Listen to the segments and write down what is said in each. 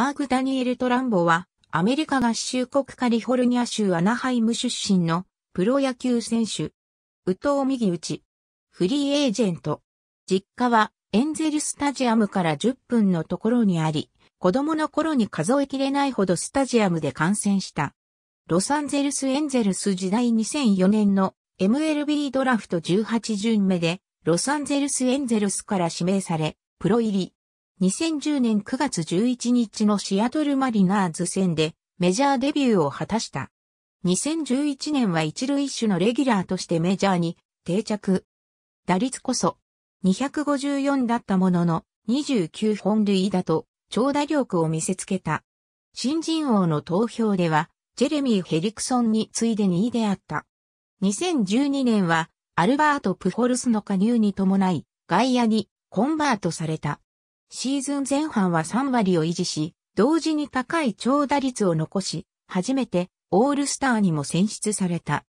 マーク・ダニエル・トランボは、アメリカ合衆国カリフォルニア州アナハイム出身のプロ野球選手。宇藤右打フリーエージェント。実家はエンゼルスタジアムから10分のところにあり、子供の頃に数えきれないほどスタジアムで観戦した。ロサンゼルスエンゼルス時代2004年の MLB ドラフト18巡目でロサンゼルスエンゼルスから指名され、プロ入り。2010年9月11日のシアトルマリナーズ戦でメジャーデビューを果たした。2011年は一塁手のレギュラーとしてメジャーに定着。打率こそ254だったものの29本塁打と長打力を見せつけた。新人王の投票ではジェレミー・ヘリクソンに次いで2位であった。2012年はアルバート・プホルスの加入に伴い外野にコンバートされた。シーズン前半は3割を維持し、同時に高い長打率を残し、初めてオールスターにも選出された。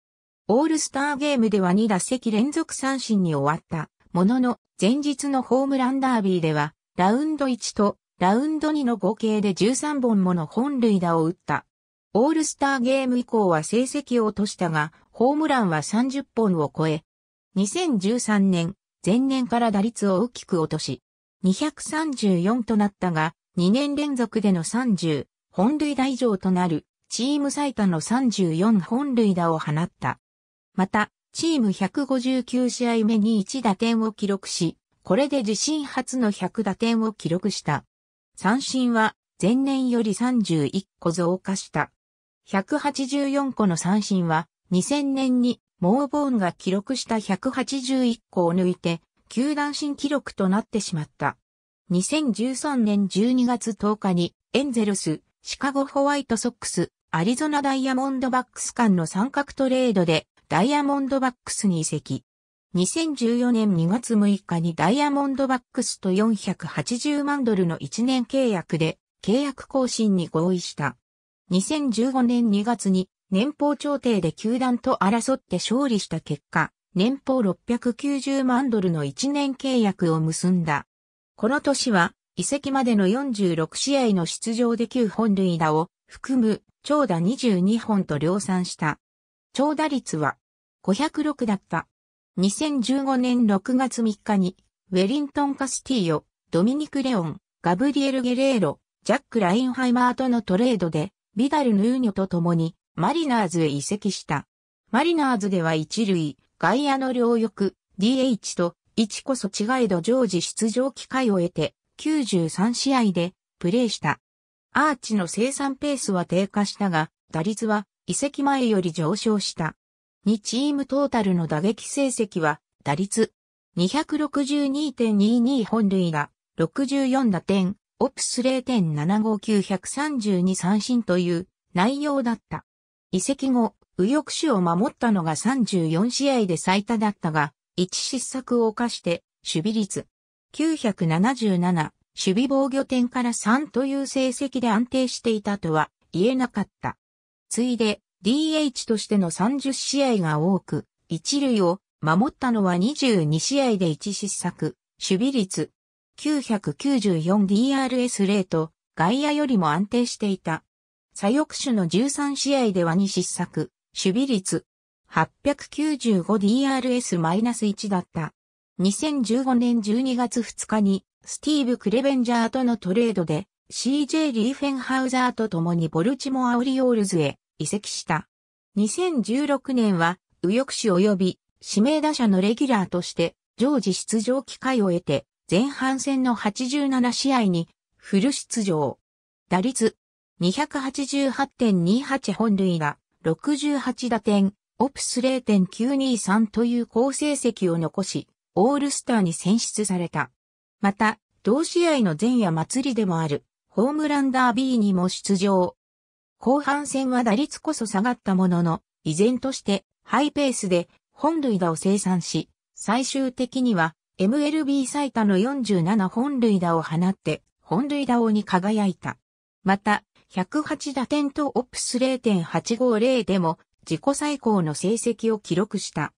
オールスターゲームでは2打席連続三振に終わった。ものの、前日のホームランダービーでは、ラウンド1とラウンド2の合計で13本もの本塁打を打った。オールスターゲーム以降は成績を落としたが、ホームランは30本を超え、2013年、前年から打率を大きく落とし、234となったが、2年連続での30本塁打以上となるチーム最多の34本塁打を放った。また、チーム159試合目に1打点を記録し、これで自身初の100打点を記録した。三振は前年より31個増加した。184個の三振は2000年にモーボーンが記録した181個を抜いて球団新記録となってしまった。2013年12月10日にエンゼルス、シカゴホワイトソックス、アリゾナダイヤモンドバックス間の三角トレードでダイヤモンドバックスに移籍。2014年2月6日にダイヤモンドバックスと480万ドルの1年契約で契約更新に合意した。2015年2月に年俸調停で球団と争って勝利した結果、年俸690万ドルの1年契約を結んだ。この年は、移籍までの46試合の出場で9本塁打を含む長打22本と量産した。長打率は506だった。2015年6月3日に、ウェリントン・カスティーヨ、ドミニク・レオン、ガブリエル・ゲレーロ、ジャック・ラインハイマーとのトレードで、ビダル・ヌーニョと共にマリナーズへ移籍した。マリナーズでは一塁、外野の両翼、DH と、1こそ違えど常時出場機会を得て、93試合でプレーした。アーチの生産ペースは低下したが、打率は移籍前より上昇した。2チームトータルの打撃成績は、打率262.22本塁打、64打点、オプス0.75932三振という内容だった。移籍後、右翼手を守ったのが34試合で最多だったが、1失策を犯して、守備率977、守備防御点から3という成績で安定していたとは言えなかった。ついで DH としての30試合が多く、一塁を守ったのは22試合で1失策、守備率 994DRS 0と外野よりも安定していた。左翼手の13試合では2失策、守備率 895DRS-1 だった。2015年12月2日にスティーブ・クレベンジャーとのトレードで CJ リーフェンハウザーと共にボルチモア・オリオールズへ移籍した。2016年は右翼士及び指名打者のレギュラーとして常時出場機会を得て前半戦の87試合にフル出場。打率288.28本塁打、68打点、オプス0.923という好成績を残し、オールスターに選出された。また、同試合の前夜祭りでもある、ホームランダービーにも出場。後半戦は打率こそ下がったものの、依然としてハイペースで本塁打を生産し、最終的には MLB 最多の47本塁打を放って本塁打王に輝いた。また、108打点とオプス0.850でも自己最高の成績を記録した。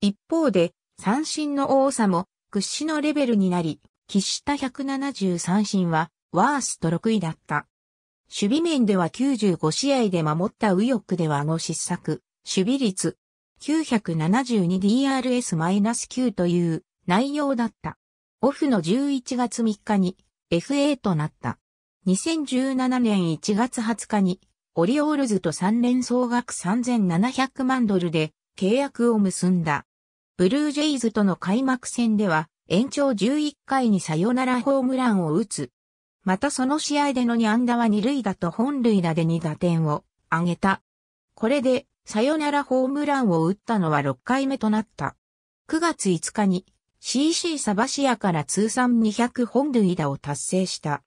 一方で、三振の多さも屈指のレベルになり、喫した170三振はワースト6位だった。守備面では95試合で守った右翼ではの失策、守備率 972DRS-9 という内容だった。オフの11月3日に FA となった。2017年1月20日に、オリオールズと3連総額3700万ドルで契約を結んだ。ブルージェイズとの開幕戦では、延長11回にサヨナラホームランを打つ。またその試合での2安打は二塁打と本塁打で2打点を挙げた。これで、サヨナラホームランを打ったのは6回目となった。9月5日に CC サバシアから通算200本塁打を達成した。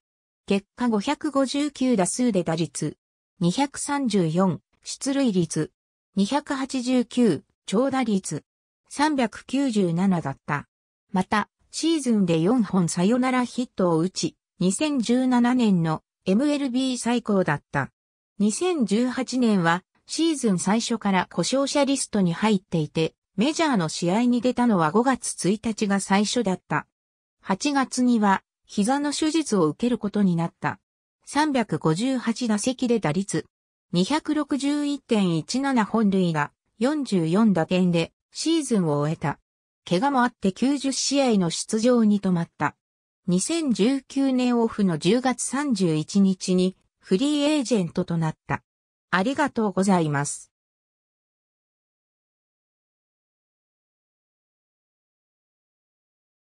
結果559打数で打率、234、出塁率、289、長打率、397だった。また、シーズンで4本サヨナラヒットを打ち、2017年の MLB 最高だった。2018年はシーズン最初から故障者リストに入っていて、メジャーの試合に出たのは5月1日が最初だった。8月には膝の手術を受けることになった。358打席で打率、261.17本塁打、44打点でシーズンを終えた。怪我もあって90試合の出場に止まった。2019年オフの10月31日にフリーエージェントとなった。ありがとうございます。